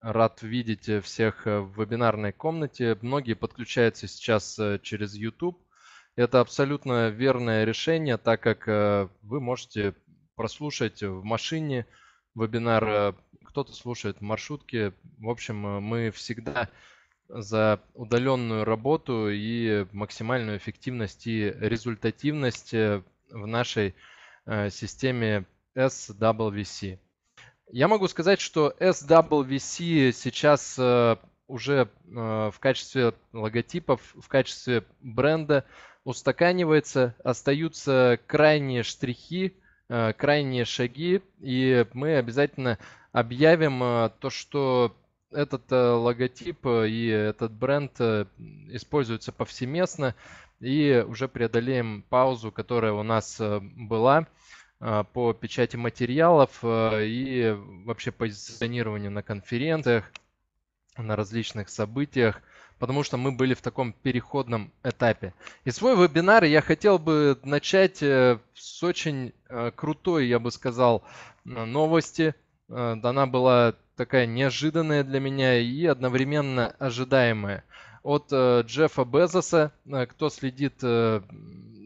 Рад видеть э, всех э, в вебинарной комнате. Многие подключаются сейчас э, через YouTube. Это абсолютно верное решение, так как вы можете прослушать в машине вебинар, кто-то слушает в маршрутке. В общем, мы всегда за удаленную работу и максимальную эффективность и результативность в нашей системе SWC. Я могу сказать, что SWC сейчас э, уже э, в качестве логотипов, в качестве бренда устаканивается, остаются крайние штрихи, э, крайние шаги, и мы обязательно объявим то, что этот логотип и этот бренд используются повсеместно, и уже преодолеем паузу, которая у нас была. А, по печати материалов а, и вообще позиционированию на конференциях, на различных событиях, потому что мы были в таком переходном этапе. И свой вебинар я хотел бы начать э, с очень э, крутой, я бы сказал, э, новости. Она была такая неожиданная для меня и одновременно ожидаемая от э, Джеффа Безоса. Э, кто следит э,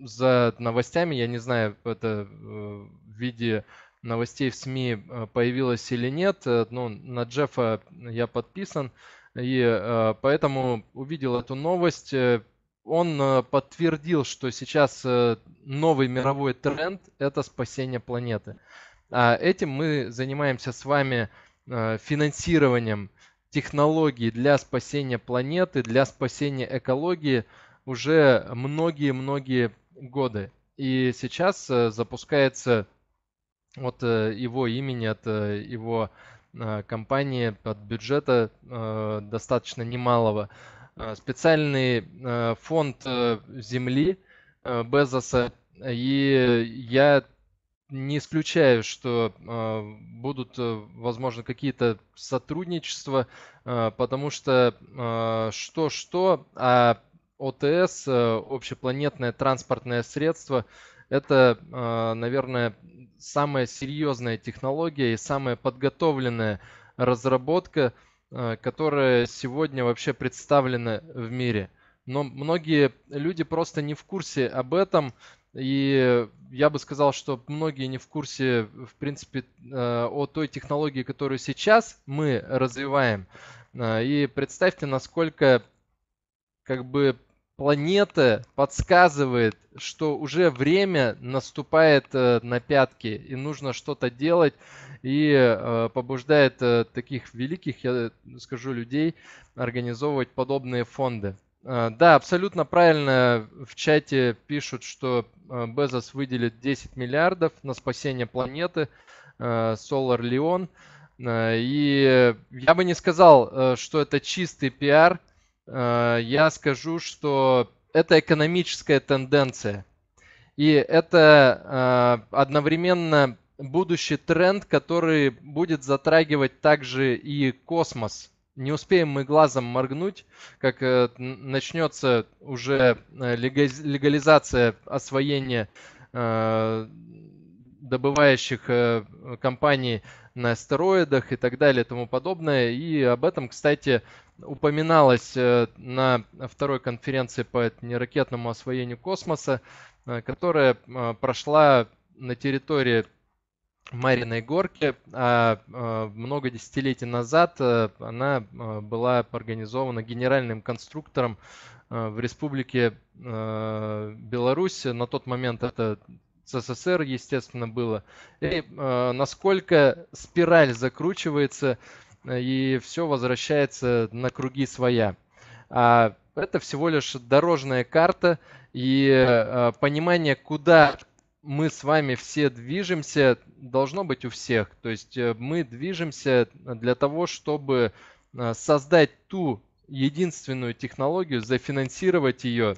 за новостями, я не знаю, это в виде новостей в СМИ появилось или нет, но ну, на Джеффа я подписан, и поэтому увидел эту новость. Он подтвердил, что сейчас новый мировой тренд – это спасение планеты. А этим мы занимаемся с вами финансированием – технологий для спасения планеты, для спасения экологии уже многие-многие годы. И сейчас э, запускается от э, его имени, от э, его компании, от бюджета достаточно немалого. Специальный фонд земли Безоса. И я не исключаю, что а, э, будут, возможно, какие-то сотрудничества, э, потому что а, что-что, э, а ОТС, э, общепланетное транспортное средство, это, наверное, самая серьезная технология и самая подготовленная разработка, которая сегодня вообще представлена в мире. Но многие люди просто не в курсе об этом, и я бы сказал, что многие не в курсе, в принципе, э, о той технологии, которую сейчас мы развиваем. Э, и представьте, насколько как бы планета подсказывает, что уже время наступает э, на пятки и нужно что-то делать и побуждает таких великих, я скажу, людей организовывать подобные фонды. А, да, абсолютно правильно в чате пишут, что а, Безос выделит 10 миллиардов на спасение планеты а, Solar Leon. И я бы не сказал, что это чистый пиар. Я скажу, что это экономическая тенденция. И это одновременно будущий тренд, который будет затрагивать также и космос – не успеем мы глазом моргнуть, как э, начнется уже э, легализация освоения э, добывающих компаний на астероидах и так далее и тому подобное. И об этом, кстати, упоминалось на второй конференции по неракетному освоению космоса, которая прошла на территории Мариной горке, а, а много десятилетий назад э, она э, была организована генеральным конструктором э, в Республике Беларусь. На тот момент это СССР, естественно, было. И насколько спираль закручивается и все возвращается на круги своя. А это всего лишь дорожная карта и понимание, куда мы с вами все движемся, должно быть у всех. То есть э, мы движемся для того, чтобы э, создать ту единственную технологию, зафинансировать ее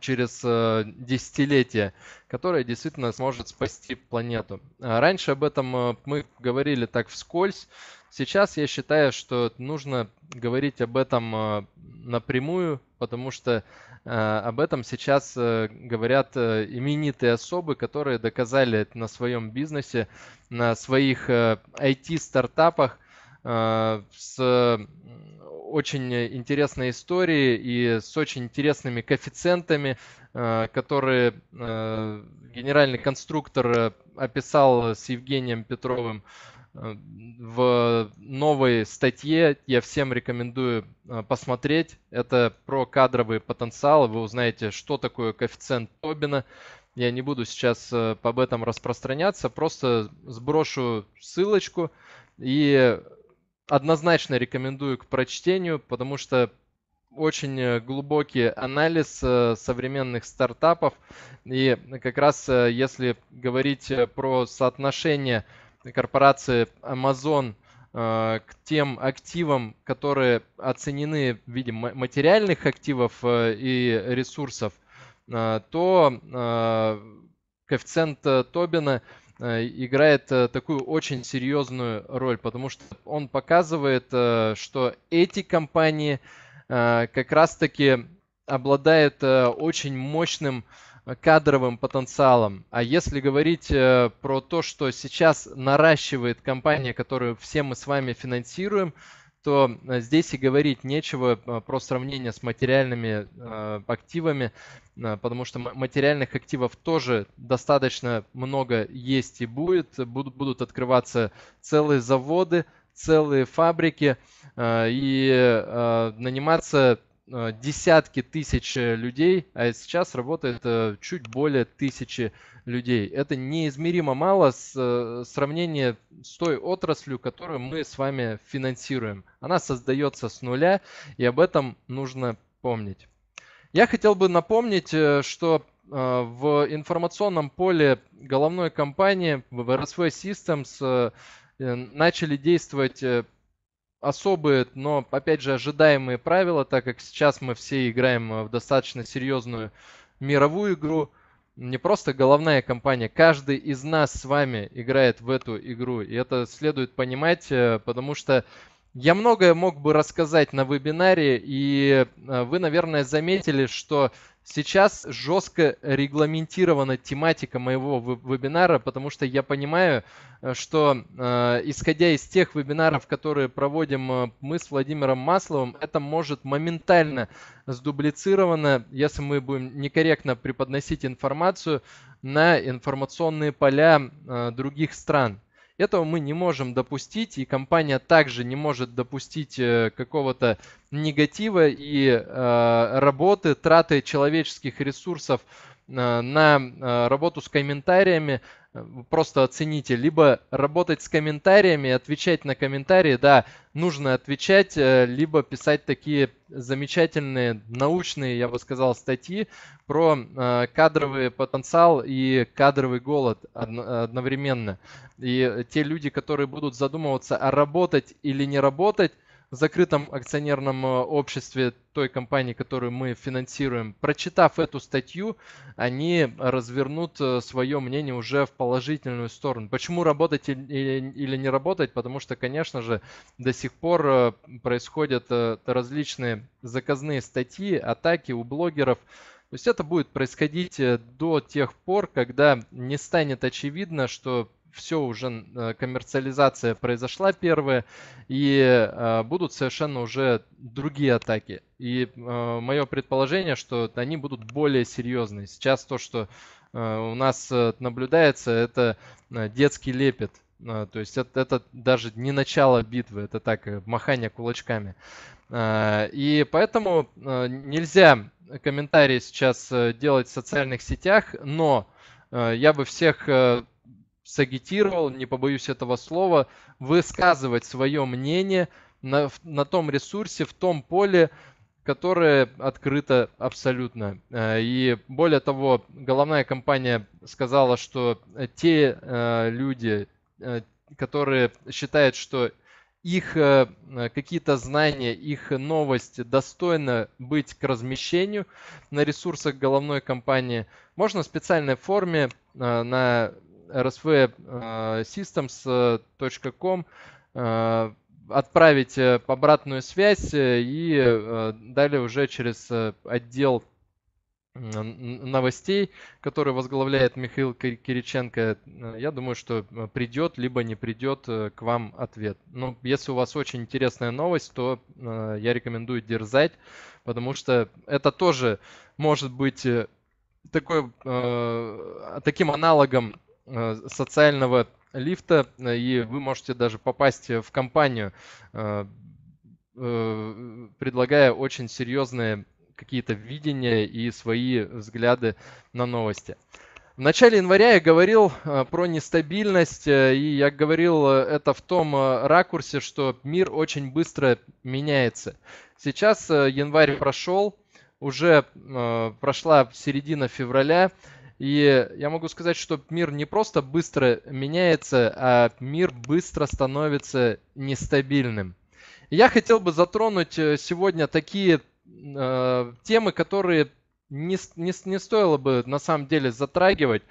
через э, десятилетия, которая действительно сможет спасти планету. А раньше об этом мы говорили так вскользь. Сейчас я считаю, что нужно говорить об этом напрямую, потому что а, об этом сейчас э, говорят э, именитые особы, которые доказали на своем бизнесе, на своих IT-стартапах, э, а, с очень интересной историей и с очень интересными коэффициентами, а, которые генеральный конструктор описал с Евгением Петровым. Э, в новой статье я всем рекомендую э, посмотреть. Это про кадровые потенциалы. Вы узнаете, что такое коэффициент Тобина. Я не буду сейчас э, об этом распространяться, просто сброшу ссылочку и однозначно рекомендую к прочтению, потому что очень глубокий анализ современных стартапов. И как раз если говорить про соотношение корпорации Amazon э, к тем активам, которые оценены в виде материальных активов э, и ресурсов, э, то коэффициент Тобина играет такую очень серьезную роль, потому что он показывает, что эти компании как раз-таки обладают очень мощным кадровым потенциалом. А если говорить э, про то, что сейчас наращивает компания, которую все мы с вами финансируем, то э, здесь и говорить нечего э, про сравнение с материальными активами, потому что материальных активов тоже достаточно много есть и будет. Будут будут открываться целые заводы, целые фабрики и наниматься Э, десятки тысяч э, людей, а сейчас работает э, чуть более тысячи людей. Это неизмеримо мало с сравнение с той отраслью, которую мы с вами финансируем. Она создается с нуля, и об этом нужно помнить. Я хотел бы напомнить, что в информационном поле головной компании в RSV Systems начали действовать особые, но, опять же, ожидаемые правила, так как сейчас мы все играем э, в достаточно серьезную мировую игру. Не просто головная компания, каждый из нас с вами играет в эту игру. И это следует понимать, э, потому что я многое мог бы рассказать на вебинаре, и э, вы, наверное, заметили, что сейчас жестко регламентирована тематика моего вебинара, потому что я понимаю, э, что э, исходя из тех вебинаров, которые проводим мы с Владимиром Масловым, это может моментально сдублицировано, если мы будем некорректно преподносить информацию на информационные поля других стран. Этого мы не можем допустить, и компания также не может допустить э, какого-то негатива и э, работы, траты человеческих ресурсов э, на э, работу с комментариями Э, просто оцените. Либо работать с комментариями, отвечать на комментарии, да, нужно отвечать, э, либо писать такие замечательные научные, я бы сказал, статьи про э, кадровый потенциал и кадровый голод одновременно. И те люди, которые будут задумываться, а работать или не работать, в закрытом акционерном э, обществе той компании, которую мы финансируем, прочитав эту статью, они развернут э, свое мнение уже в положительную сторону. Почему работать или не работать? Потому что, конечно же, до сих пор э, происходят различные заказные статьи, атаки у блогеров, то есть это будет происходить до тех пор, когда не станет очевидно, что все уже э, коммерциализация произошла первая, и э, будут совершенно уже другие атаки. И э, мое предположение, что они будут более серьезные. Сейчас то, что у нас наблюдается, это детский лепет. То есть это, это даже не начало битвы, это так, махание кулачками. И поэтому нельзя комментарии сейчас делать в социальных сетях, но я бы всех сагитировал, не побоюсь этого слова, высказывать свое мнение на, на том ресурсе, в том поле, которое открыто абсолютно. Э, и более того, головная компания сказала, что те э, люди, э, которые считают, что их какие-то знания, их новости достойно быть к размещению на ресурсах головной компании, можно в специальной форме на rsvsystems.com э, э, э, отправить обратную связь и далее уже через отдел новостей, который возглавляет Михаил Кириченко, я думаю, что придет, либо не придет к вам ответ. Но ну, если у вас очень интересная новость, то я рекомендую дерзать, потому что это тоже может быть такой, таким аналогом Э, социального лифта, э, и вы можете даже попасть в компанию, э, предлагая очень серьезные какие-то видения и свои взгляды на новости. В начале января я говорил про нестабильность, и я говорил это в том ракурсе, что мир очень быстро меняется. Сейчас январь прошел, уже прошла середина февраля, и я могу сказать, что мир не просто быстро меняется, а мир быстро становится нестабильным. я хотел бы затронуть э, сегодня такие э, темы, которые не, не, не стоило бы на самом деле затрагивать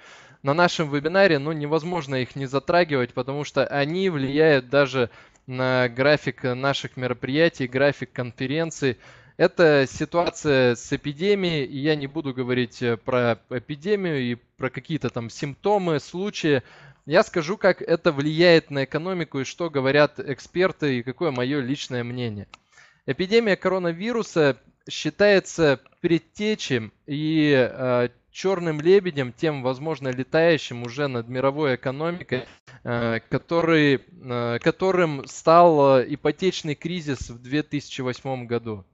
на нашем вебинаре, но ну, невозможно их не затрагивать, потому что они влияют даже на график наших мероприятий, график конференций, это ситуация с эпидемией, и я не буду говорить э, про эпидемию и про какие-то там симптомы, случаи. Я скажу, как это влияет на экономику и что говорят эксперты и какое мое личное мнение. Эпидемия коронавируса считается предтечем и э, черным лебедем, тем, возможно, летающим уже над мировой экономикой, э, который, э, которым стал э, ипотечный кризис в 2008 году.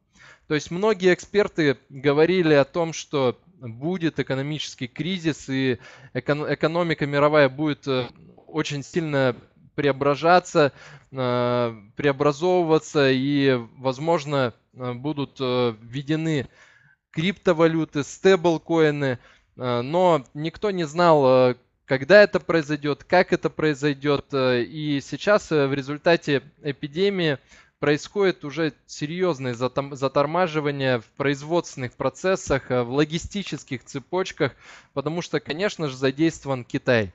То есть многие эксперты говорили о том, что будет экономический кризис и экономика мировая будет э, очень сильно преображаться, э, преобразовываться и, возможно, э, будут введены криптовалюты, стеблкоины, но никто не знал, когда это произойдет, как это произойдет. И сейчас в результате эпидемии происходит уже серьезное затормаживание в производственных процессах, э, в логистических цепочках, потому что, конечно же, задействован Китай.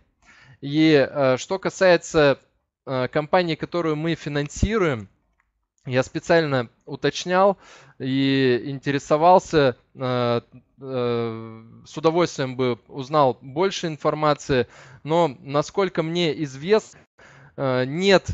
И э, что касается э, компании, которую мы финансируем, я специально уточнял и интересовался, с удовольствием бы узнал больше информации, но насколько мне известно, нет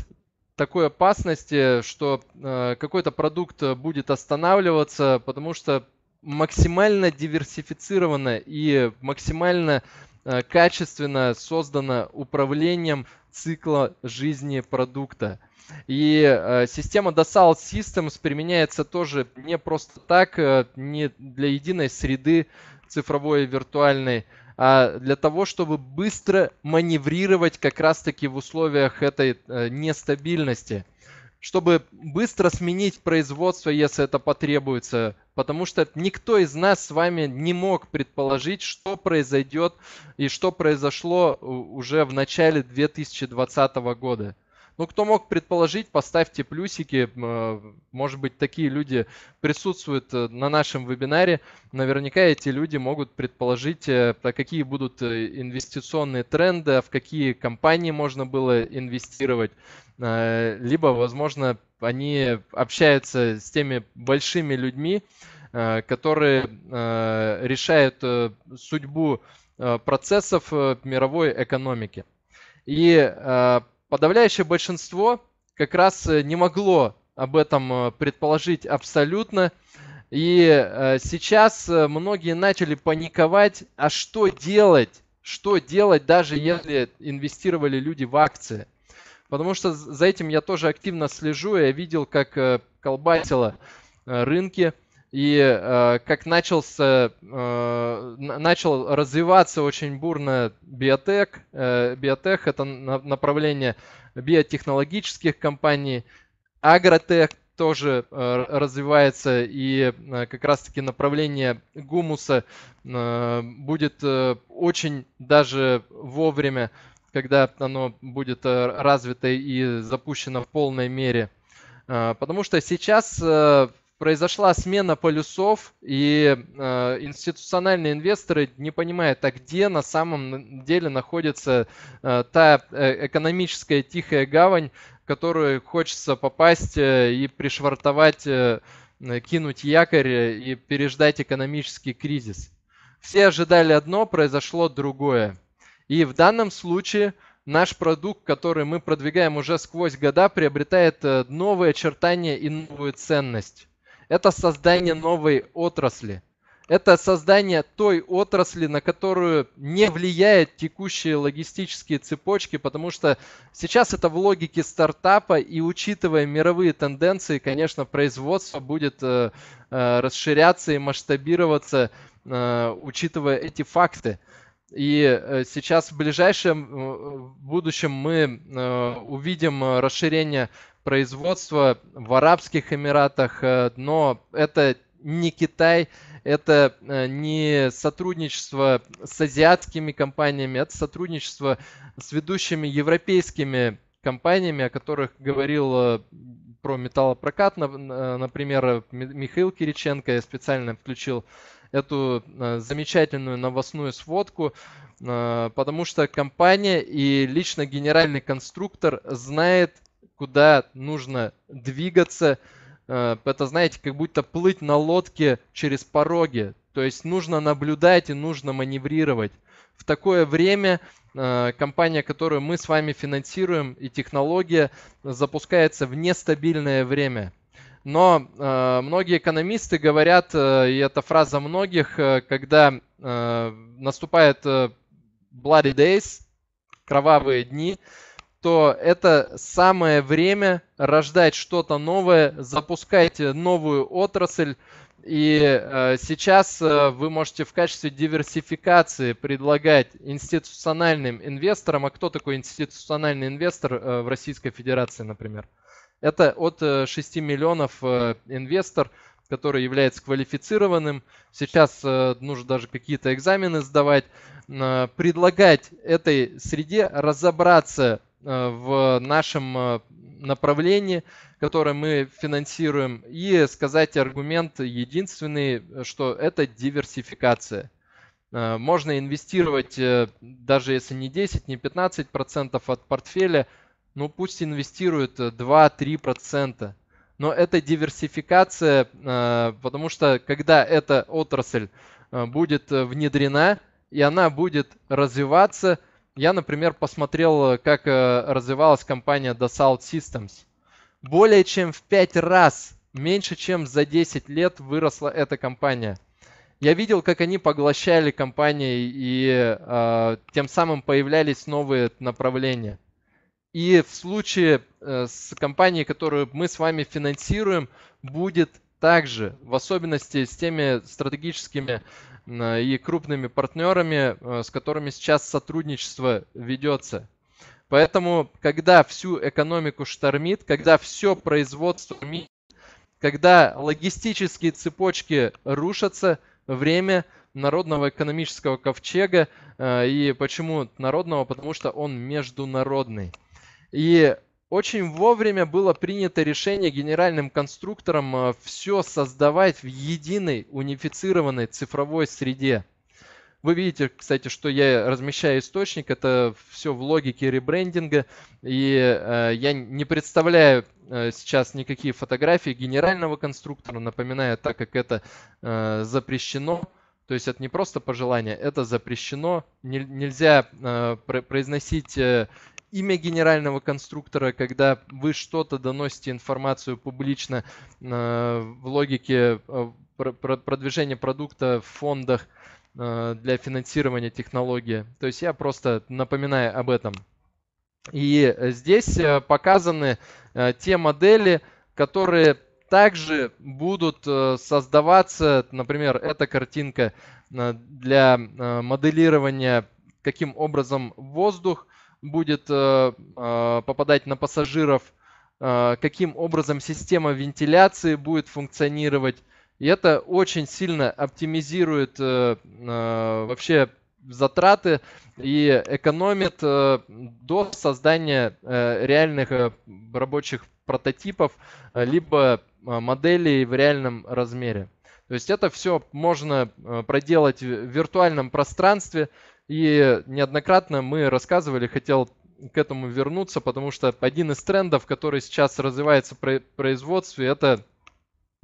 такой опасности, что э, какой-то продукт э, будет останавливаться, потому что максимально диверсифицировано и максимально э, качественно создано управлением цикла жизни продукта. И э, система Dasal Systems применяется тоже не просто так, э, не для единой среды цифровой и виртуальной, э, а для того, чтобы быстро маневрировать как раз-таки в условиях этой э, нестабильности, чтобы быстро сменить производство, если это потребуется, потому что никто из нас с вами не мог предположить, что произойдет и что произошло уже в начале 2020 года. Ну, кто мог предположить, поставьте плюсики. Э, может быть, такие люди присутствуют э, на нашем вебинаре. Наверняка эти люди могут предположить, э, какие будут инвестиционные тренды, в какие компании можно было инвестировать. Либо, возможно, они общаются с теми большими людьми, которые решают судьбу процессов мировой экономики. И подавляющее большинство как раз э, не могло об этом э, предположить абсолютно. И э, сейчас многие начали паниковать, а что делать? Что делать, даже если инвестировали люди в акции? Потому что за этим я тоже активно слежу. Я видел, как колбасило рынки. И э, как начался, э, начал развиваться очень бурно биотех, э, биотех это на, направление биотехнологических компаний, агротех тоже э, развивается, и э, как раз-таки направление гумуса э, будет э, очень даже вовремя, когда оно будет э, развито и запущено в полной мере. Э, потому что сейчас э, произошла смена полюсов, и э, институциональные инвесторы не понимают, а где на самом деле находится э, та э, экономическая тихая гавань, в которую хочется попасть э, и пришвартовать, э, э кинуть якорь э, и переждать экономический кризис. Все ожидали одно, произошло другое. И в данном случае наш продукт, который мы продвигаем уже сквозь года, приобретает э, новые очертания и новую ценность. Это создание новой отрасли. Это создание той отрасли, на которую не влияют текущие логистические цепочки, потому что сейчас это в логике стартапа, и учитывая мировые тенденции, конечно, производство будет э, э расширяться и масштабироваться, э, учитывая эти факты. И э, сейчас в ближайшем э, будущем мы увидим расширение производство в Арабских Эмиратах, э, но это не Китай, это э, не сотрудничество с азиатскими компаниями, это сотрудничество с ведущими европейскими компаниями, о которых говорил э, про металлопрокат, например, Михаил Кириченко, я специально включил эту замечательную новостную сводку, потому что компания и лично генеральный конструктор знает куда нужно двигаться. Э, это, знаете, как будто плыть на лодке через пороги. То есть нужно наблюдать и нужно маневрировать. В такое время э, компания, которую мы с вами финансируем, и технология запускается в нестабильное время. Но э, многие экономисты говорят, э, и это фраза многих, э, когда э, наступает э, bloody days, кровавые дни, э, то это самое время рождать что-то новое, запускать новую отрасль. И э, сейчас э, вы можете в качестве диверсификации предлагать институциональным инвесторам. А кто такой институциональный инвестор э, в Российской Федерации, например? Это от э, 6 миллионов э, инвестор, который является квалифицированным. Сейчас э, нужно даже какие-то экзамены сдавать. Э, предлагать этой среде разобраться Э, в нашем э, направлении, которое мы финансируем, и сказать аргумент единственный, что это диверсификация. Э, можно инвестировать, даже если не 10, не 15 процентов от портфеля, ну пусть инвестируют 2-3 процента. Но это диверсификация, потому что когда эта отрасль будет внедрена, и она будет развиваться – я, например, посмотрел, э, как э, развивалась компания Dassault Systems. Более чем в 5 раз, меньше чем за 10 лет выросла эта компания. Я видел, как они поглощали компании и э, тем самым появлялись новые направления. И в случае э, с компанией, которую мы с вами финансируем, будет также, в особенности с теми стратегическими Э, и крупными партнерами, э, с которыми сейчас сотрудничество ведется. Поэтому, когда всю экономику штормит, когда все производство штормит, когда логистические цепочки рушатся, время народного экономического ковчега. Э, и почему народного? Потому что он международный. И очень вовремя было принято решение генеральным конструкторам э, все создавать в единой унифицированной цифровой среде. Вы видите, кстати, что я размещаю источник, это все в логике ребрендинга, и э, я не представляю э, сейчас никакие фотографии генерального конструктора, напоминаю, так как это э, запрещено, то есть это не просто пожелание, это запрещено, не, нельзя э, произносить э, имя генерального конструктора, когда вы что-то доносите информацию публично э, в логике э, продвижения продукта в фондах э, для финансирования технологии. То есть я просто напоминаю об этом. И здесь показаны те модели, которые также будут создаваться, например, эта картинка для моделирования, каким образом воздух будет э, э, попадать на пассажиров, э, каким образом система вентиляции будет функционировать. И это очень сильно оптимизирует вообще затраты и экономит до создания реальных рабочих прототипов, либо моделей в реальном размере. То есть это все можно проделать в виртуальном пространстве, и неоднократно мы рассказывали, хотел к этому вернуться, потому что один из трендов, который сейчас развивается в производстве, это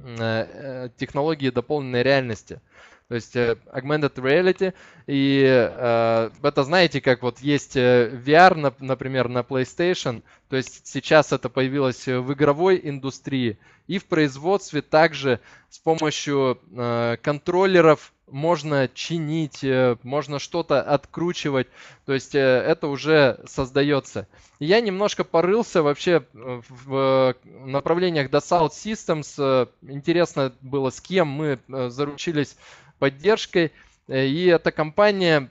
э, э, технологии дополненной реальности. То есть э, augmented reality. И э, это знаете, как вот есть VR, например, на PlayStation. То есть сейчас это появилось в игровой индустрии. И в производстве также с помощью э, контроллеров можно чинить, э, можно что-то откручивать. То есть э, это уже создается. я немножко порылся вообще э, в направлениях до South Systems. Интересно было, с кем мы заручились поддержкой. И это компания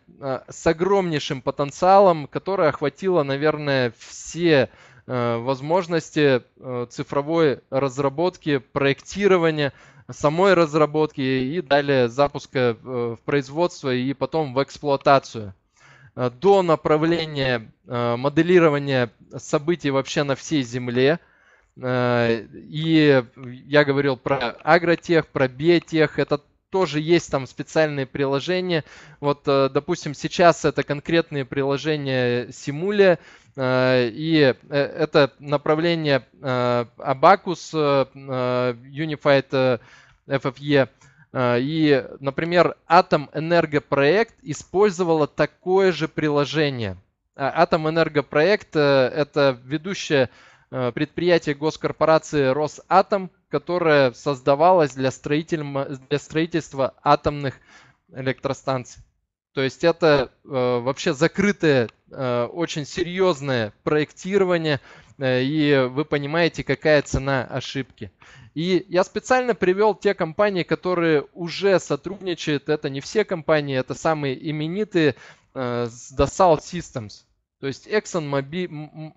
с огромнейшим потенциалом, которая охватила, наверное, все возможности цифровой разработки, проектирования, самой разработки и далее запуска э, в производство и потом в эксплуатацию. Э, до направления э, моделирования событий вообще на всей Земле. И я говорил про агротех, про биотех. Это тоже есть там специальные приложения. Вот, э, допустим, сейчас это конкретные приложения Симулия, э, и э, это направление Abacus Unified FFE. И, например, Атомэнергопроект использовала такое же приложение. Атомэнергопроект – это ведущая Э, предприятие госкорпорации Росатом, которое создавалось для, для строительства атомных электростанций. То есть это э, вообще закрытое, э, очень серьезное проектирование, э, и вы понимаете, какая цена ошибки. И я специально привел те компании, которые уже сотрудничают. Это не все компании, это самые именитые э, с Dassault Systems. То есть Exxon, Mobil,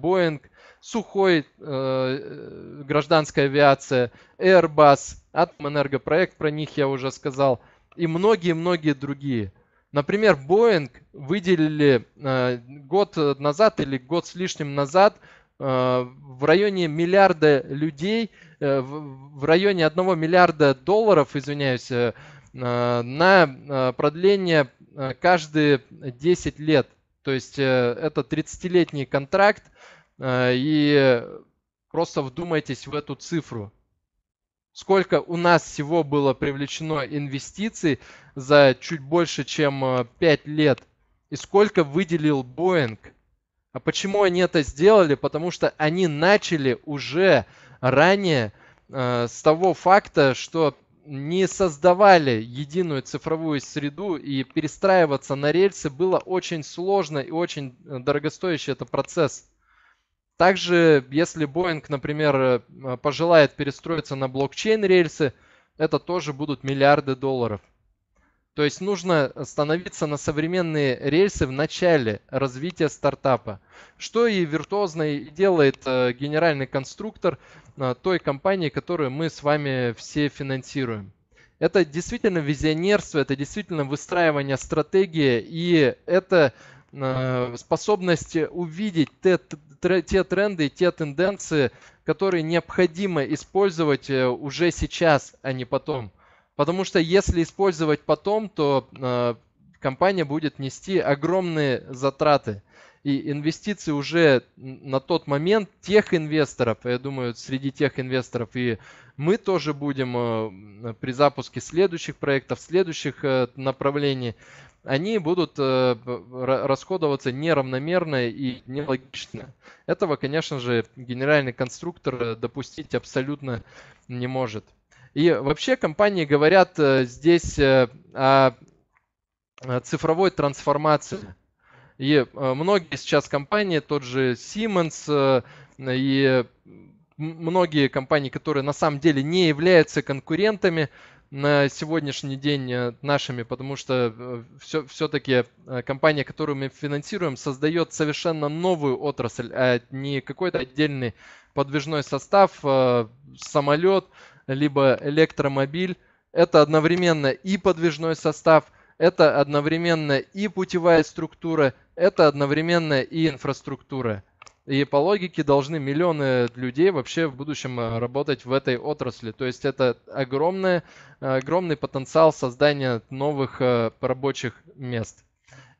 Boeing, Сухой, э, э, гражданская авиация, Airbus, Атомэнергопроект, про них я уже сказал, и многие-многие другие. Например, Boeing выделили э, год назад или год с лишним назад э, в районе миллиарда людей, э, в, в районе 1 миллиарда долларов, извиняюсь, э, на э, продление каждые 10 лет то есть э, это 30-летний контракт, э, и просто вдумайтесь в эту цифру. Сколько у нас всего было привлечено инвестиций за чуть больше, чем 5 э, лет. И сколько выделил Боинг. А почему они это сделали? Потому что они начали уже ранее с того факта, что не создавали единую цифровую среду и перестраиваться на рельсы было очень сложно и очень э, дорогостоящий это процесс. Также, если Boeing, например, э, э, пожелает перестроиться на блокчейн рельсы, это тоже будут миллиарды долларов. То есть нужно становиться на современные рельсы в начале развития стартапа, что и виртуозно делает э, генеральный конструктор э, той компании, которую мы с вами все финансируем. Это действительно визионерство, это действительно выстраивание стратегии и это э, способность увидеть те, те тренды, те тенденции, которые необходимо использовать уже сейчас, а не потом. Потому что если использовать потом, то э, компания будет нести огромные затраты и инвестиции уже на тот момент тех инвесторов, я думаю, среди тех инвесторов и мы тоже будем э, при запуске следующих проектов, следующих э, направлений, они будут э, расходоваться неравномерно и нелогично. Этого, конечно же, генеральный конструктор допустить абсолютно не может. И вообще компании говорят э, здесь э, о цифровой трансформации. И э, многие сейчас компании, тот же Siemens и многие компании, которые на самом деле не являются конкурентами на сегодняшний день нашими, потому что все, все-таки компания, которую мы финансируем, создает совершенно новую отрасль, а не какой-то отдельный подвижной состав, самолет, либо электромобиль. Это одновременно и подвижной состав, это одновременно и путевая структура, это одновременно и инфраструктура. И по логике должны миллионы людей вообще в будущем э, работать в этой отрасли. То есть это огромное, огромный потенциал создания новых э, рабочих мест.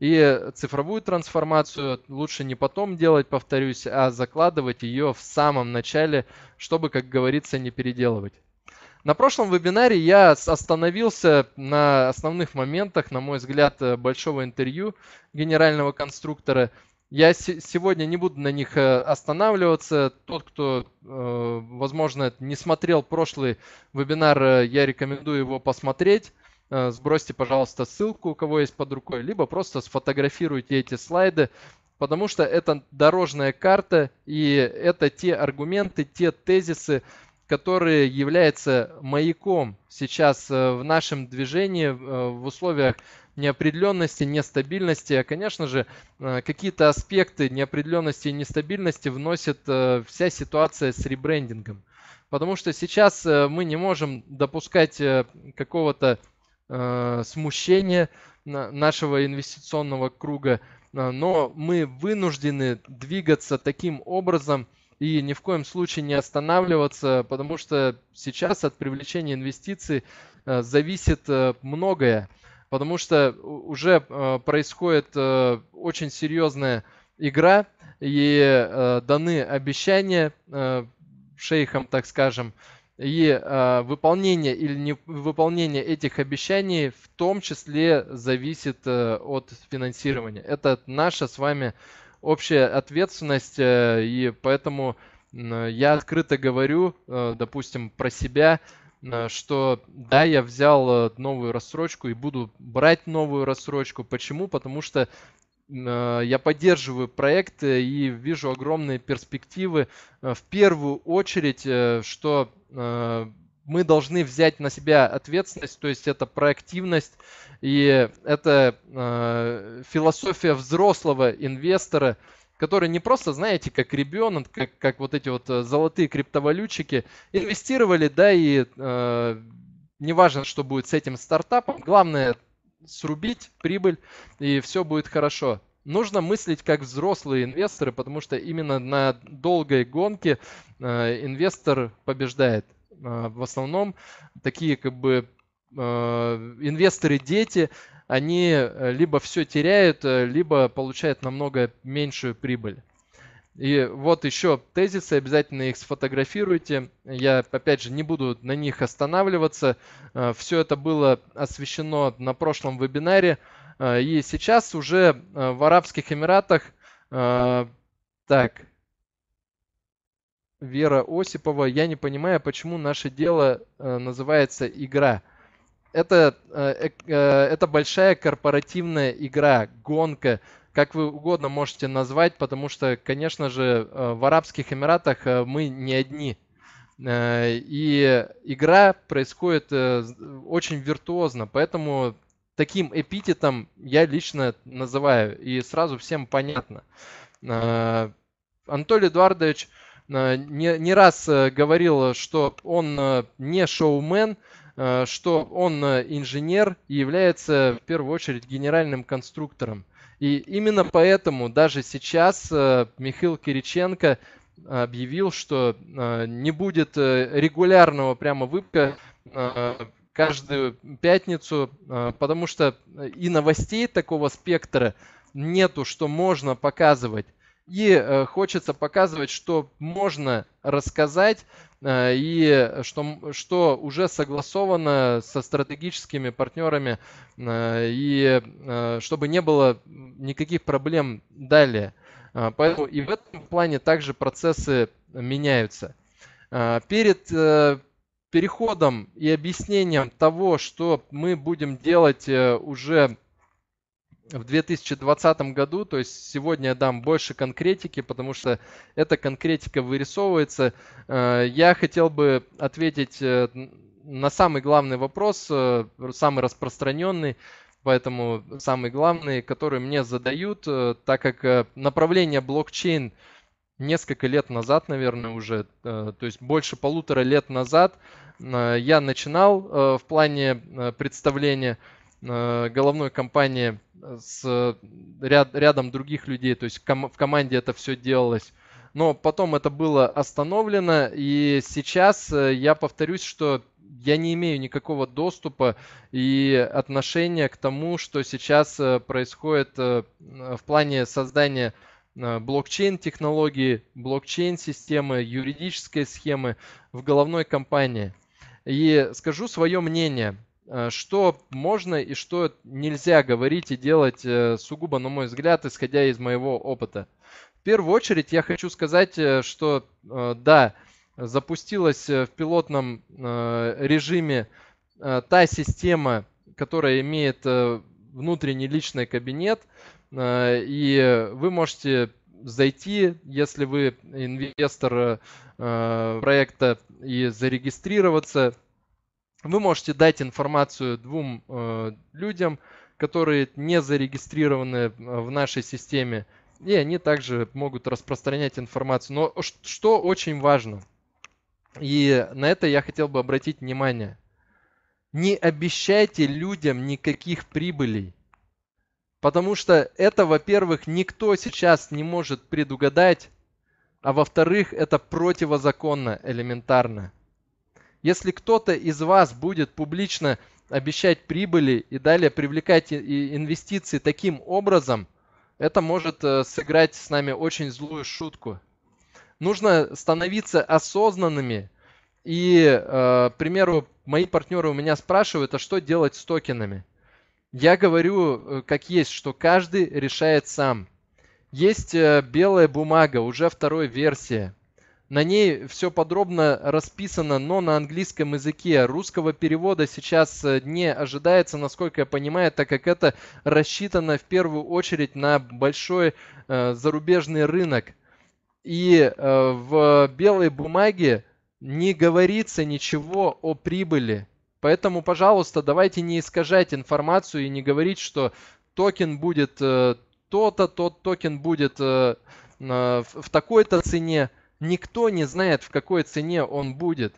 И цифровую трансформацию лучше не потом делать, повторюсь, а закладывать ее в самом начале, чтобы, как говорится, не переделывать. На прошлом вебинаре я остановился на основных моментах, на мой взгляд, э, большого интервью генерального конструктора. Я сегодня не буду на них э, останавливаться. Тот, кто, э, возможно, не смотрел прошлый вебинар, я рекомендую его посмотреть. Сбросьте, пожалуйста, ссылку, у кого есть под рукой, либо просто сфотографируйте эти слайды, потому что это дорожная карта, и это те аргументы, те тезисы, который является маяком сейчас э, в нашем движении э, в условиях неопределенности, нестабильности. А, конечно же, э, какие-то аспекты неопределенности и нестабильности вносит вся ситуация с ребрендингом. Потому что сейчас мы не можем допускать какого-то смущения нашего инвестиционного круга, но мы вынуждены двигаться таким образом – и ни в коем случае не останавливаться, потому что сейчас от привлечения инвестиций э, зависит э, многое, потому что уже э, происходит очень серьезная игра и даны обещания шейхам, так скажем, и э, выполнение или не выполнение этих обещаний в том числе зависит э, от финансирования. Это наша с вами общая ответственность, э, и поэтому я открыто говорю, э, допустим, про себя, э, что да, я взял новую рассрочку и буду брать новую рассрочку. Почему? Потому что я поддерживаю проект и вижу огромные перспективы. В первую очередь, что мы должны взять на себя ответственность, то есть это проактивность и это э, философия взрослого инвестора, который не просто, знаете, как ребенок, как, как вот эти вот э, золотые криптовалютчики, инвестировали, да, и э, неважно, что будет с этим стартапом, главное срубить прибыль и все будет хорошо. Нужно мыслить как взрослые инвесторы, потому что именно на долгой гонке э, инвестор побеждает. А, в основном такие как бы а, инвесторы, дети, они э, либо все теряют, э, либо получают намного меньшую прибыль. И вот еще тезисы, обязательно их сфотографируйте. Я, опять же, не буду на них останавливаться. А, все это было освещено на прошлом вебинаре. И сейчас уже в Арабских Эмиратах... Так, Вера Осипова. Я не понимаю, почему наше дело э, называется игра. Это, э, э, это большая корпоративная игра, гонка, как вы угодно можете назвать, потому что, конечно же, в Арабских Эмиратах мы не одни. И игра происходит очень виртуозно, поэтому таким эпитетом я лично называю, и сразу всем понятно. Анатолий Эдуардович – Э, не, не раз э, говорил, что он э, не шоумен, что он инженер и является в первую очередь генеральным конструктором. И именно поэтому даже сейчас Михаил Кириченко объявил, что не будет регулярного прямо выпуска каждую пятницу, потому что и новостей такого спектра нету, что можно показывать. И э, хочется показывать, что можно рассказать э, и что, что уже согласовано со стратегическими партнерами, э, и чтобы не было никаких проблем далее. Поэтому и в этом плане также процессы меняются. Перед переходом и объяснением того, что мы будем делать уже в 2020 году, то есть сегодня я дам больше конкретики, потому что эта конкретика вырисовывается. Э, я хотел бы ответить э, на самый главный вопрос, э, самый распространенный, поэтому самый главный, который мне задают, так как направление блокчейн несколько лет назад, наверное, уже, то есть больше полутора лет назад я начинал в плане представления Э, головной компании э, с э, ряд, рядом других людей, то есть ком, в команде это все делалось. Но потом это было остановлено, и сейчас я повторюсь, что я не имею никакого доступа и отношения к тому, что сейчас происходит в плане создания блокчейн-технологии, блокчейн-системы, юридической схемы в головной компании. И скажу свое мнение – Э, что можно и что нельзя говорить и делать э, сугубо, на мой взгляд, исходя из моего опыта. В первую очередь я хочу сказать, э, что да, запустилась в пилотном режиме та система, которая имеет внутренний личный кабинет, и вы можете зайти, если вы инвестор проекта, и зарегистрироваться вы можете дать информацию двум э, людям, которые не зарегистрированы э, в нашей системе, и они также могут распространять информацию. Но что очень важно, и на это я хотел бы обратить внимание, не обещайте людям никаких прибылей. Потому что это, во-первых, никто сейчас не может предугадать, а во-вторых, это противозаконно элементарно. Если кто-то из вас будет публично обещать прибыли и далее привлекать инвестиции таким образом, это может э, сыграть с нами очень злую шутку. Нужно становиться осознанными. И, э, к примеру, мои партнеры у меня спрашивают, а что делать с токенами? Я говорю, э, как есть, что каждый решает сам. Есть белая бумага, уже второй версия. На ней все подробно расписано, но на английском языке. Русского перевода сейчас э, не ожидается, насколько я понимаю, так как это рассчитано в первую очередь на большой э, зарубежный рынок. И э, в белой бумаге не говорится ничего о прибыли. Поэтому, пожалуйста, давайте не искажать информацию и не говорить, что токен будет э, то-то, тот токен будет э, э в такой-то цене. Никто не знает, в какой цене он будет.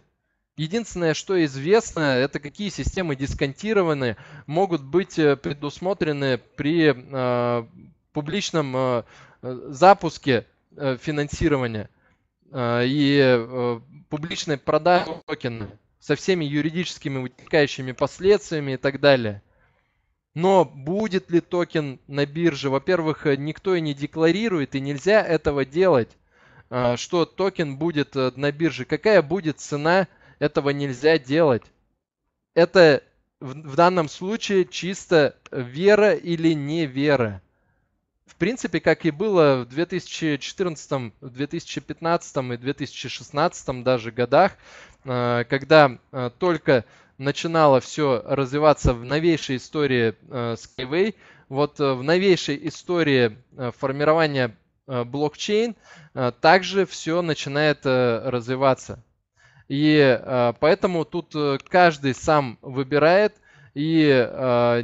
Единственное, что известно, это какие системы дисконтированы могут быть э, предусмотрены при э, публичном э, э, запуске э, финансирования э, и э, публичной продаже токена со всеми юридическими вытекающими последствиями и так далее. Но будет ли токен на бирже? Во-первых, э, никто и не декларирует, и нельзя этого делать. Э, что токен будет э, на бирже, какая будет цена, этого нельзя делать. Это в, в данном случае чисто вера или не вера. В принципе, как и было в 2014, 2015 и 2016 даже годах, э, когда только начинало все развиваться в новейшей истории Skyway, вот в новейшей истории формирования Э, блокчейн, э, также все начинает э, развиваться. И поэтому тут каждый сам выбирает, и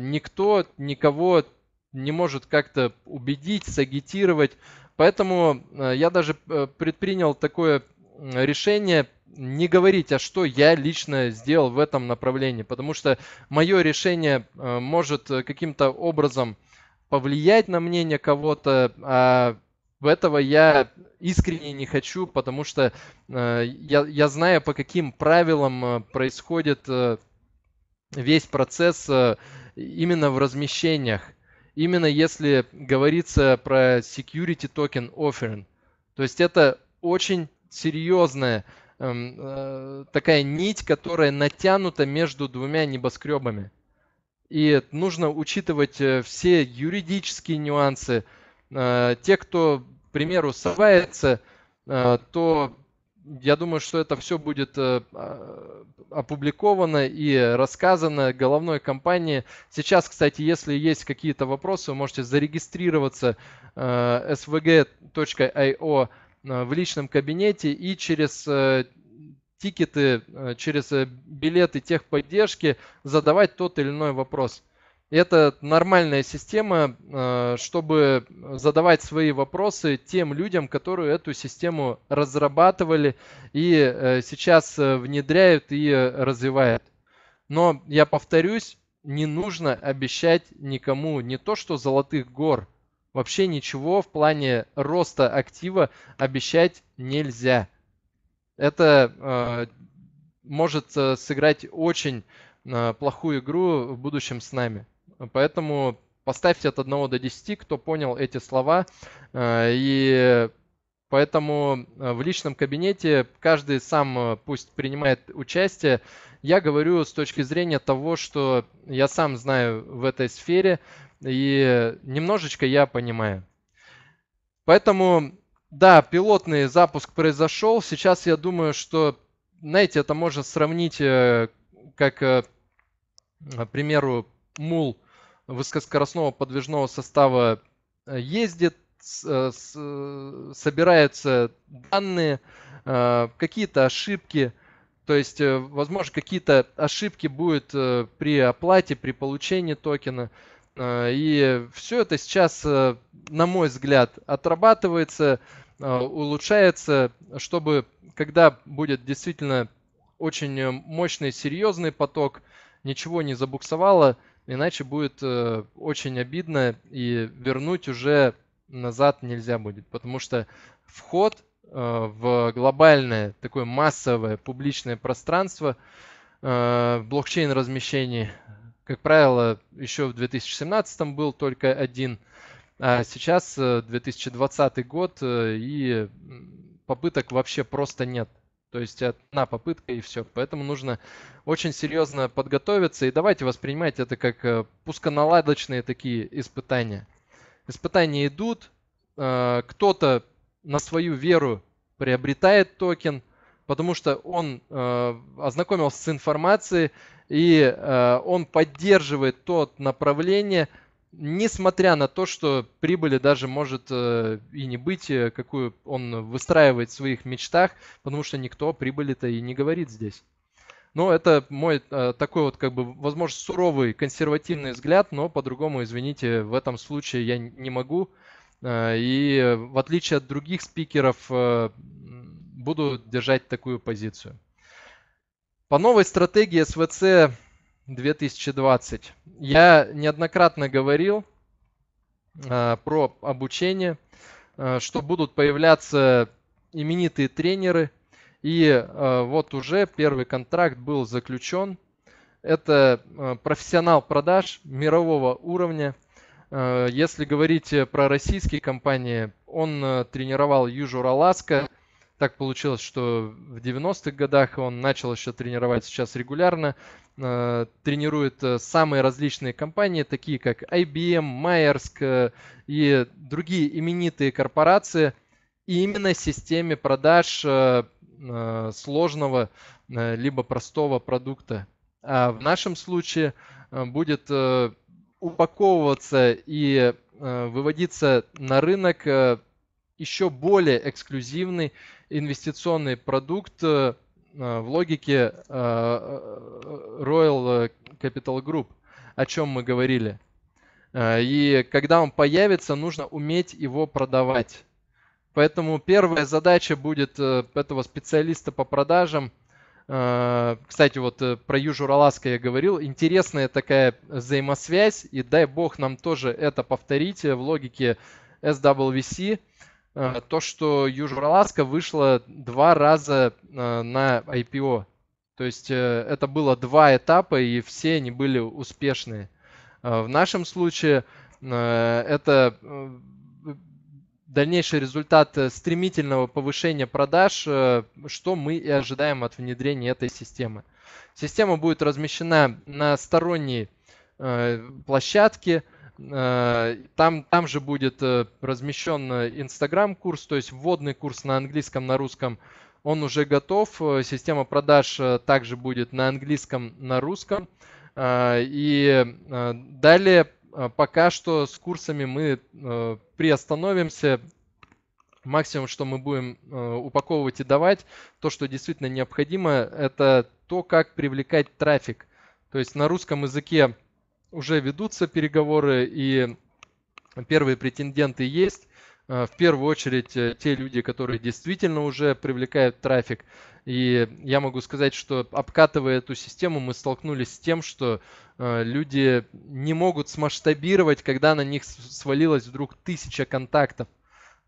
никто никого не может как-то убедить, сагитировать. Поэтому я даже предпринял такое решение не говорить, а что я лично сделал в этом направлении, потому что мое решение может каким-то образом повлиять на мнение кого-то, а в этого я искренне не хочу, потому что э, я, я знаю, по каким правилам э, происходит э, весь процесс э, именно в размещениях. Именно если говорится про security token offering. То есть это очень серьезная эм, э, такая нить, которая натянута между двумя небоскребами. И нужно учитывать э, все юридические нюансы, Э, те, кто, к примеру, срывается, э, то я думаю, что это все будет э, а, опубликовано и рассказано головной компании. Сейчас, кстати, если есть какие-то вопросы, вы можете зарегистрироваться svg.io в личном кабинете и через тикеты, через билеты техподдержки задавать тот или иной вопрос. Это нормальная система, э, чтобы задавать свои вопросы тем людям, которые эту систему разрабатывали и э, сейчас э, внедряют и развивают. Но я повторюсь, не нужно обещать никому не то, что золотых гор, вообще ничего в плане роста актива обещать нельзя. Это может сыграть очень плохую игру в будущем с нами. Поэтому поставьте от 1 до 10, кто понял эти слова. Э, и поэтому э, в личном кабинете каждый сам э, пусть принимает участие. Я говорю с точки зрения того, что я сам знаю в этой сфере и немножечко я понимаю. Поэтому, да, пилотный запуск произошел. Сейчас я думаю, что, знаете, это можно сравнить как, к примеру, мул высокоскоростного подвижного состава э, ездит, с, э, э, собираются данные, какие-то ошибки. То есть, возможно, какие-то ошибки будут при оплате, при получении токена. И все это сейчас, на мой взгляд, отрабатывается, улучшается, чтобы когда будет действительно очень мощный, серьезный поток, ничего не забуксовало – Иначе будет э, очень обидно и вернуть уже назад нельзя будет, потому что вход э, в глобальное такое массовое публичное пространство э, блокчейн размещений, как правило, еще в 2017 был только один, а сейчас 2020 э, год и попыток вообще просто нет. То есть одна попытка и все. Поэтому нужно очень серьезно подготовиться. И давайте воспринимать это как э, пусконаладочные такие испытания. Испытания идут, э, кто-то на свою веру приобретает токен, потому что он э, ознакомился с информацией, и он поддерживает тот направление – несмотря на то, что прибыли даже может э, и не быть, э, какую он выстраивает в своих мечтах, потому что никто прибыли-то и не говорит здесь. Но ну, это мой э, такой вот, как бы, возможно, суровый, консервативный взгляд, но по-другому, извините, в этом случае я не могу. И в отличие от других спикеров, буду держать такую позицию. По новой стратегии СВЦ 2020. Я неоднократно говорил э, про обучение, э, что будут появляться именитые тренеры. И э, вот уже первый контракт был заключен. Это э, профессионал продаж мирового уровня. Э, если говорить про российские компании, он э, тренировал Южу Раласка – так получилось, что в 90-х годах он начал еще тренировать сейчас регулярно. Э, тренирует э, самые различные компании, такие как IBM, Майерск э, и другие именитые корпорации. И именно системе продаж сложного либо простого продукта. А в нашем случае будет упаковываться и выводиться на рынок еще более эксклюзивный инвестиционный продукт э, э, в логике э, Royal Capital Group, о чем мы говорили. И когда он появится, нужно уметь его продавать. Поэтому первая задача будет этого специалиста по продажам. Кстати, вот про Южу Раласка я говорил. Интересная такая взаимосвязь. И дай бог нам тоже это повторить в логике SWC. Э, то, что Южураласка вышла два раза э, на IPO. То есть э, это было два этапа, и все они были успешные. В нашем случае это дальнейший результат стремительного повышения продаж, что мы и ожидаем от внедрения этой системы. Система будет размещена на сторонней площадке, Э, там, там же будет э, размещен э, Инстаграм-курс, то есть вводный курс на английском, на русском. Он уже готов. Система продаж также будет на английском, на русском. И далее пока что с курсами мы приостановимся. Максимум, что мы будем упаковывать и давать, то, что действительно необходимо, это то, как привлекать трафик. То есть на русском языке уже ведутся переговоры, и первые претенденты есть. Э, в первую очередь э, те люди, которые действительно уже привлекают трафик. И я могу сказать, что обкатывая эту систему, мы столкнулись с тем, что э, люди не могут смасштабировать, когда на них свалилось вдруг тысяча контактов.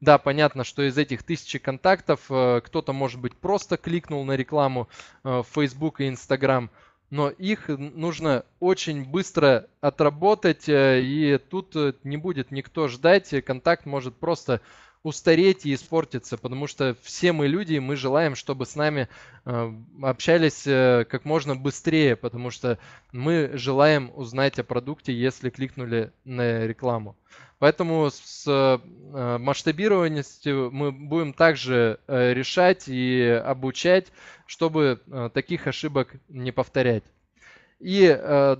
Да, понятно, что из этих тысячи контактов кто-то, может быть, просто кликнул на рекламу в Facebook и Instagram – но их нужно очень быстро отработать э, и тут э, не будет никто ждать, и контакт может просто устареть и испортиться, потому что все мы люди, и мы желаем, чтобы с нами э, общались э, как можно быстрее, потому что мы желаем узнать о продукте, если кликнули на рекламу. Поэтому с э, масштабированностью мы будем также решать и обучать, чтобы таких ошибок не повторять. И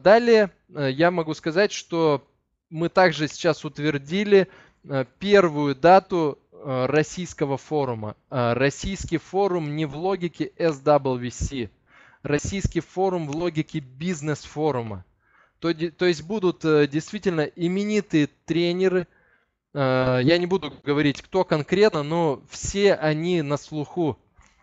далее я могу сказать, что мы также сейчас утвердили Э, первую дату э, российского форума. Э, российский форум не в логике SWC, российский форум в логике бизнес-форума. То, то есть будут действительно именитые тренеры. Я не буду говорить, кто конкретно, но все они на слуху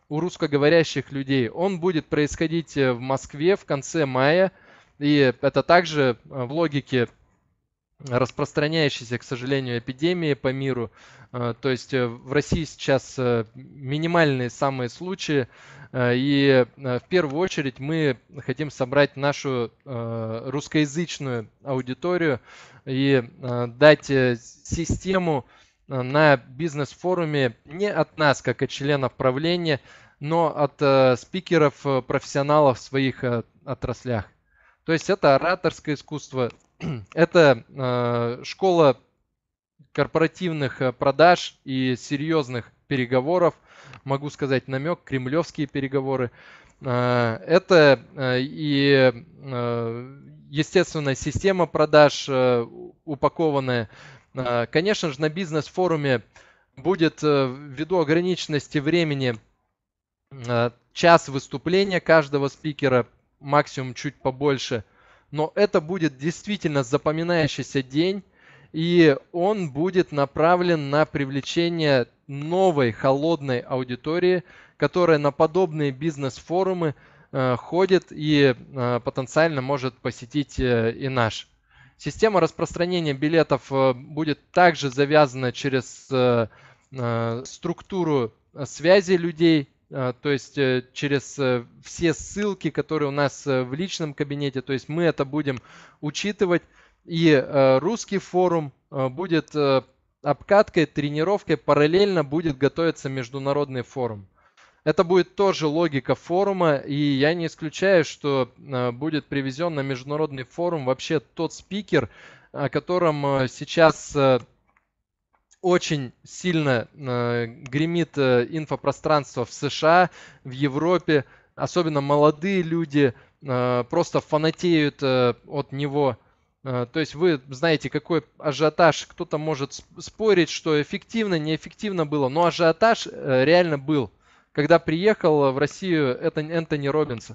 у русскоговорящих людей. Он будет происходить в Москве в конце мая. И это также в логике распространяющейся, к сожалению, эпидемии по миру. Э, то есть э, в России сейчас э, минимальные самые случаи, и в первую очередь мы хотим собрать нашу русскоязычную аудиторию и дать систему на бизнес-форуме не от нас, как от членов правления, но от спикеров, профессионалов в своих отраслях. То есть это ораторское искусство, Это э, школа корпоративных э, продаж и серьезных переговоров. Могу сказать намек, кремлевские переговоры. Э, это и, естественно, система продаж упакованная. Конечно же, на бизнес-форуме будет ввиду ограниченности времени час выступления каждого спикера, максимум чуть побольше – но это будет действительно запоминающийся день, и он будет направлен на привлечение новой холодной аудитории, которая на подобные бизнес-форумы э, ходит и э, потенциально может посетить э, и наш. Система распространения билетов э, будет также завязана через э, э, структуру связи людей а, то есть э, через э, все ссылки, которые у нас э, в личном кабинете, то есть мы это будем учитывать. И русский форум будет обкаткой, тренировкой, параллельно будет готовиться международный форум. Это будет тоже логика форума, и я не исключаю, что будет привезен на международный форум вообще тот спикер, о котором сейчас очень сильно э, гремит э, инфопространство в США, в Европе, особенно молодые люди э, просто фанатеют э, от него. Э, то есть вы знаете, какой ажиотаж, кто-то может спорить, что эффективно, неэффективно было, но ажиотаж э, реально был, когда приехал в Россию это Энтони Робинс.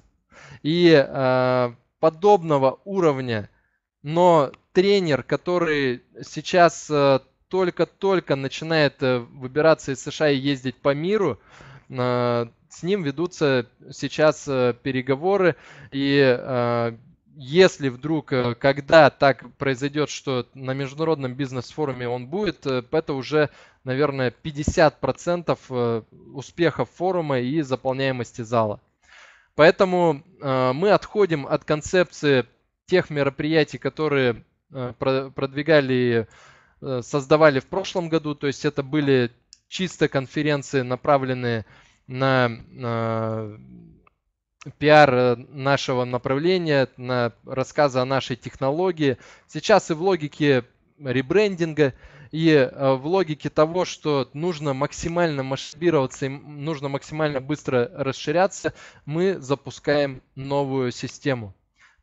И э, подобного уровня, но тренер, который сейчас э, только-только начинает э, выбираться из США и ездить по миру, э, с ним ведутся сейчас э, переговоры, и если вдруг, когда так произойдет, что на международном бизнес-форуме он будет, это уже, наверное, 50% успехов форума и заполняемости зала. Поэтому мы отходим от концепции тех мероприятий, которые продвигали Э, создавали в прошлом году. То есть это были чисто конференции, направленные на э, пиар э, нашего направления, на рассказы о нашей технологии. Сейчас и в логике ребрендинга, и э, в логике того, что нужно максимально масштабироваться и нужно максимально быстро расширяться, мы запускаем новую систему.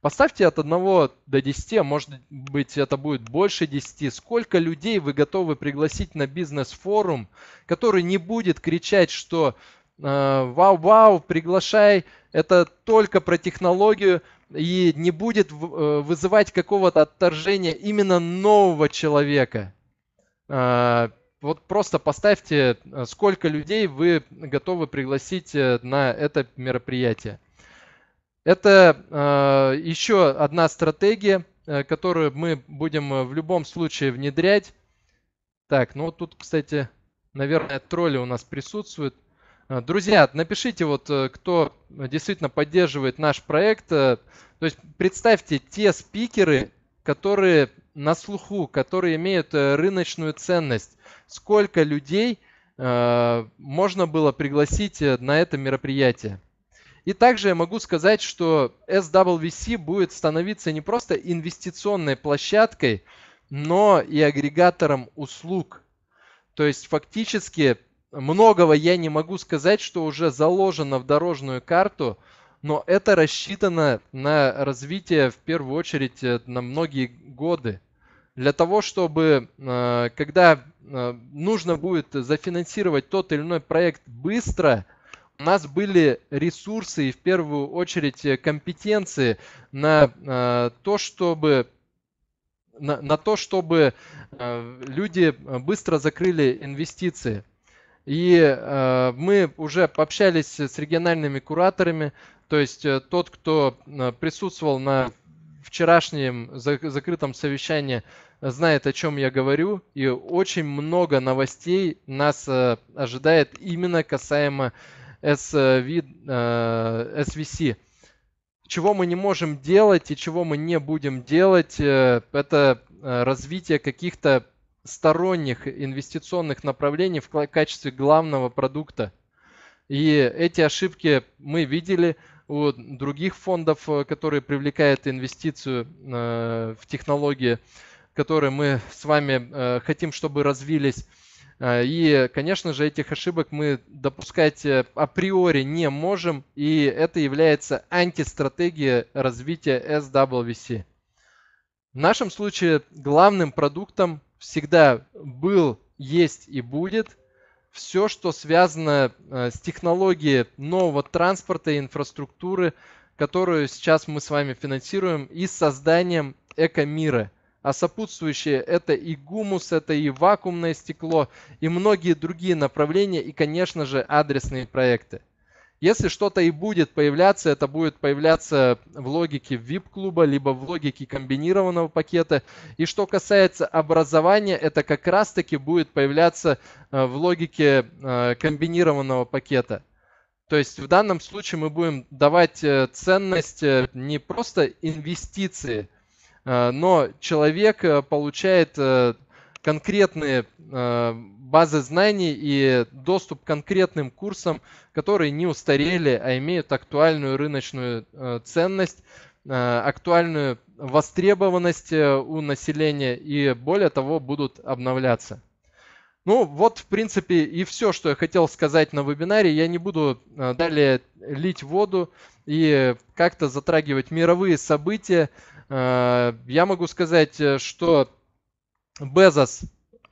Поставьте от 1 до 10, а может быть это будет больше 10. Сколько людей вы готовы пригласить на бизнес-форум, который не будет кричать, что вау-вау, э, приглашай, это только про технологию и не будет э, вызывать какого-то отторжения именно нового человека. Э, вот просто поставьте, сколько людей вы готовы пригласить на это мероприятие. Это э, еще одна стратегия, э, которую мы будем э, в любом случае внедрять. Так, ну вот тут, кстати, наверное, тролли у нас присутствуют. Друзья, напишите, вот кто действительно поддерживает наш проект. То есть представьте те спикеры, которые на слуху, которые имеют рыночную ценность. Сколько людей можно было пригласить на это мероприятие? И также я могу сказать, что SWC будет становиться не просто инвестиционной площадкой, но и агрегатором услуг. То есть фактически многого я не могу сказать, что уже заложено в дорожную карту, но это рассчитано на развитие в первую очередь э, на многие годы. Для того, чтобы э, когда э, нужно будет зафинансировать тот или иной проект быстро – у нас были ресурсы и в первую очередь э, компетенции на э, то, чтобы на, на то, чтобы э, люди быстро закрыли инвестиции. И э, мы уже пообщались с региональными кураторами, то есть э, тот, кто э, присутствовал на вчерашнем закрытом совещании, знает, о чем я говорю. И очень много новостей нас э, ожидает именно касаемо э, SV, э, э, SVC. Чего мы не можем делать и чего мы не будем делать, э, это развитие каких-то сторонних инвестиционных направлений в качестве главного продукта. И эти ошибки мы видели у других фондов, которые привлекают инвестицию в технологии, которые мы с вами хотим, чтобы развились. А, и, конечно же, этих ошибок мы допускать э, априори не можем, и это является антистратегией развития SWC. В нашем случае главным продуктом всегда был, есть и будет все, что связано э, с технологией нового транспорта и инфраструктуры, которую сейчас мы с вами финансируем, и созданием эко-мира а сопутствующие это и гумус, это и вакуумное стекло, и многие другие направления, и, конечно же, адресные проекты. Если что-то и будет появляться, это будет появляться в логике VIP-клуба, либо в логике комбинированного пакета. И что касается образования, это как раз-таки будет появляться э, в логике э, комбинированного пакета. То есть в данном случае мы будем давать э, ценность не просто инвестиции – Э, но человек э, получает э, конкретные базы знаний и доступ к конкретным курсам, которые не устарели, а имеют актуальную рыночную ценность, актуальную востребованность у населения и более того будут обновляться. Ну вот, в принципе, и все, что я хотел сказать на вебинаре. Я не буду далее лить воду и как-то затрагивать мировые события. Э, я могу сказать, э, что Безос,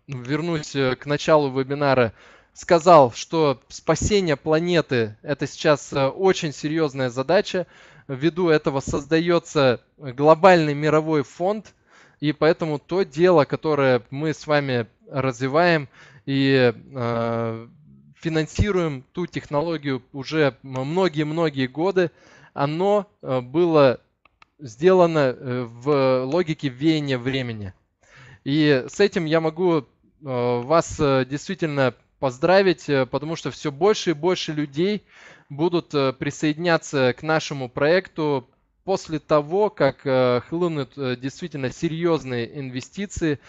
вернусь э, к началу вебинара, сказал, что спасение планеты – это сейчас очень серьезная задача. Ввиду этого создается глобальный мировой фонд, и поэтому то дело, которое мы с вами развиваем и э, финансируем ту технологию уже многие-многие годы, оно было сделано э, в логике веяния времени. И с этим я могу э, вас э, действительно поздравить, потому что все больше и больше людей будут присоединяться к нашему проекту после того, как хлынут действительно серьезные инвестиции.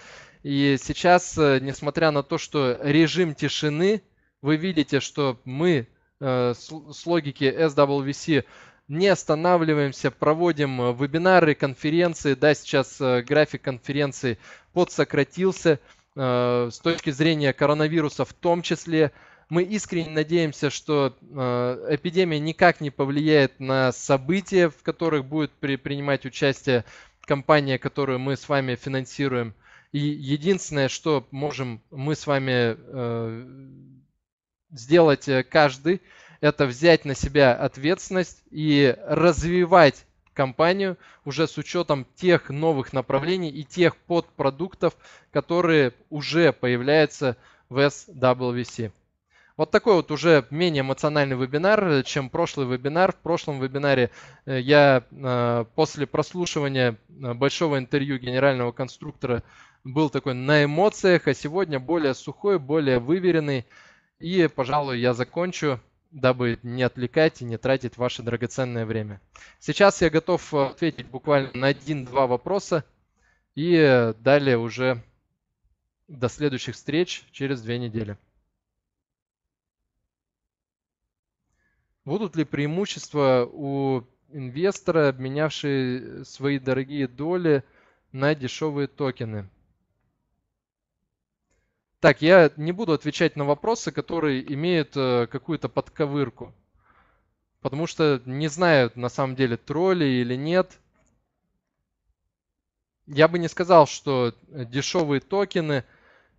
И сейчас, несмотря на то, что режим тишины, вы видите, что мы с логики SWC не останавливаемся, проводим э, вебинары, конференции. Да, сейчас э, график конференции подсократился э, с точки зрения коронавируса в том числе. Мы искренне надеемся, что эпидемия никак не повлияет на события, в которых будет принимать участие компания, которую мы с вами финансируем. И единственное, что можем мы с вами сделать каждый, это взять на себя ответственность и развивать компанию уже с учетом тех новых направлений и тех подпродуктов, которые уже появляются в SWC. Вот такой вот уже менее эмоциональный вебинар, чем прошлый вебинар. В прошлом вебинаре э, я э, после прослушивания э, большого интервью генерального конструктора был такой на эмоциях, а сегодня более сухой, более выверенный. И, пожалуй, я закончу дабы не отвлекать и не тратить ваше драгоценное время. Сейчас я готов э, ответить буквально на один-два вопроса и э, далее уже до следующих встреч через две недели. Будут ли преимущества у инвестора, обменявшие свои дорогие доли на дешевые токены? Так, я не буду отвечать на вопросы, которые имеют э, какую-то подковырку. Потому что не знаю, на самом деле, тролли или нет. Я бы не сказал, что дешевые токены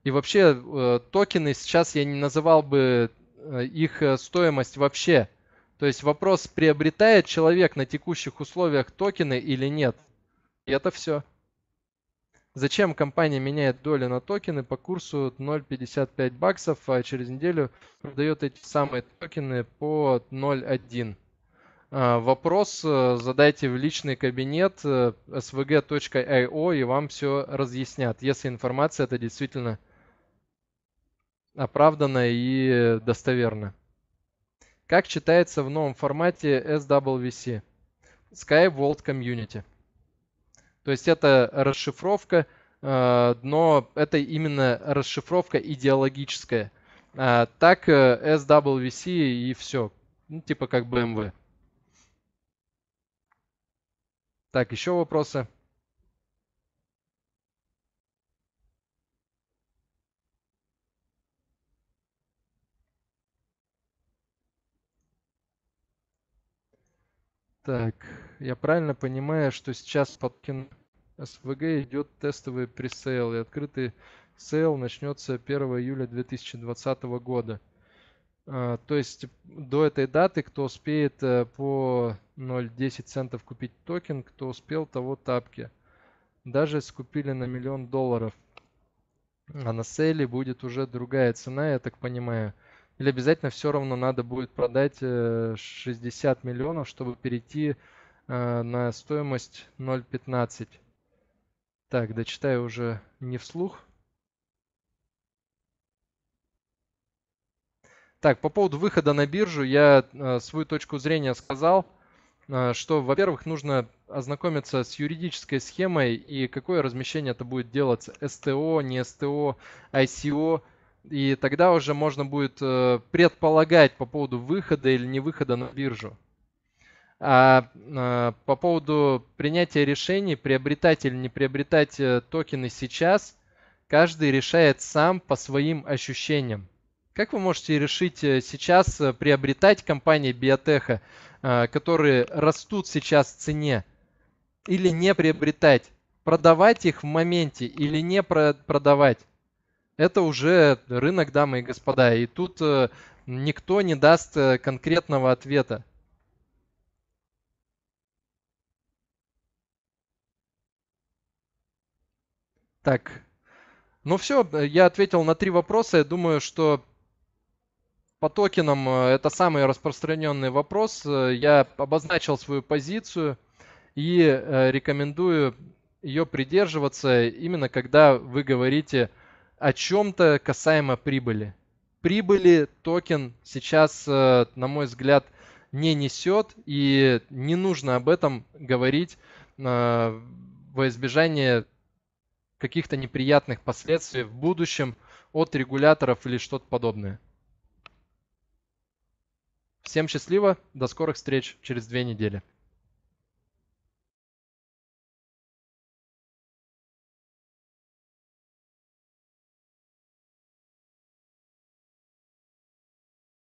и вообще э, токены сейчас я не называл бы э, их стоимость вообще. То есть вопрос, приобретает человек на текущих условиях токены или нет. И это все. Зачем компания меняет долю на токены по курсу 0,55 баксов, а через неделю продает эти самые токены по 0,1? А, вопрос э, задайте в личный кабинет э, svg.io и вам все разъяснят, если информация это действительно оправданно и достоверна. Как читается в новом формате SWC? Sky World Community. То есть это расшифровка, э, но это именно расшифровка идеологическая. Э, так э, SWC и все. Ну, типа как BMW. Так, еще вопросы? Так я правильно понимаю, что сейчас под СВГ идет тестовый пресейл, и открытый сейл начнется 1 июля 2020 года. А, то есть до этой даты, кто успеет э, по 0,10 центов купить токен, кто успел, того тапки. Даже скупили на миллион долларов. А на сейле будет уже другая цена, я так понимаю. Или обязательно все равно надо будет продать 60 э, миллионов, чтобы перейти Э, на стоимость 0.15. Так, дочитаю уже не вслух. Так, по поводу выхода на биржу я э, свою точку зрения сказал, э, что, во-первых, нужно ознакомиться с юридической схемой и какое размещение это будет делать, СТО, не СТО, ICO, и тогда уже можно будет предполагать по поводу выхода или не выхода на биржу. А, а по поводу принятия решений, приобретать или не приобретать э, токены сейчас, каждый решает сам по своим ощущениям. Как вы можете решить э, сейчас э, приобретать компании биотеха, которые растут сейчас в цене, или не приобретать? Продавать их в моменте или не продавать? Это уже рынок, дамы и господа, и тут никто не даст конкретного ответа. Так. Ну все, э, я ответил на три вопроса. Я думаю, что по токенам э, это самый распространенный вопрос. Э, я обозначил свою позицию и рекомендую ее придерживаться именно когда вы говорите о чем-то касаемо прибыли. Прибыли токен сейчас, на мой взгляд, не несет и не нужно об этом говорить во избежание каких-то неприятных последствий в будущем от регуляторов или что-то подобное. Всем счастливо, до скорых встреч через две недели.